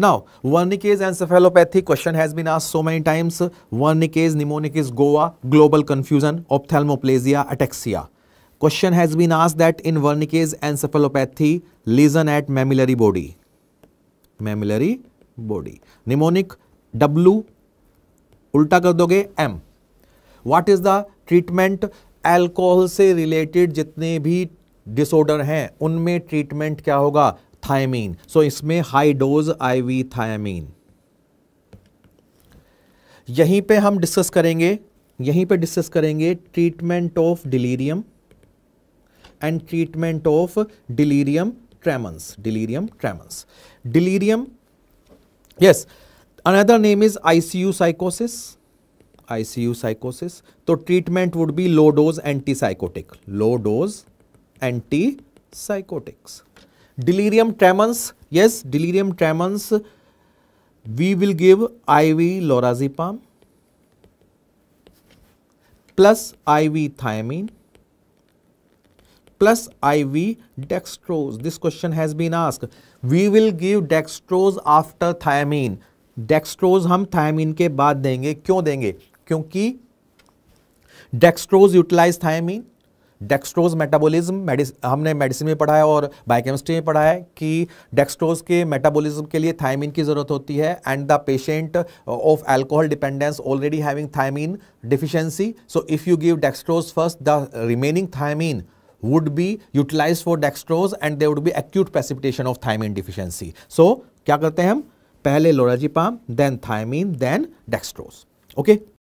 Now Wernicke's encephalopathy question has been asked so many times Wernicke's mnemonic Goa global confusion ophthalmoplegia ataxia question has been asked that in Wernicke's encephalopathy lesion at mammillary body mammillary body mnemonic W उल्टा कर दोगे M what is the treatment alcohol से related जितने भी disorder हैं उनमें treatment क्या होगा थायमीन सो इसमें हाई डोज आईवी थायमीन यहीं पे हम डिस्कस करेंगे यहीं पे डिस्कस करेंगे treatment of delirium and treatment of delirium ट्रेमंस delirium ट्रेमंस delirium yes another name is ICU साइकोसिस ICU साइकोसिस तो treatment would be low dose antipsychotic low dose anti psychotics delirium tremens yes delirium tremens we will give iv lorazepam plus iv thiamine plus iv dextrose this question has been asked we will give dextrose after thiamine dextrose हम thiamine के बाद देंगे क्यों देंगे क्योंकि dextrose utilize thiamine dextrose metabolism हमने medicine में पढ़ा है और बायोकेमिस्ट्री में पढ़ा है कि डेक्सट्रोज के मेटाबॉलिज्म के लिए थायमिन की ज़रूरत होती है and the patient of alcohol dependence already having thiamine deficiency so if you give dextrose first the remaining thiamine would be utilize for dextrose and they would be acute precipitation of thiamine deficiency so क्या करते हैं हम पहले lorazepam then thiamine then dextrose okay okay?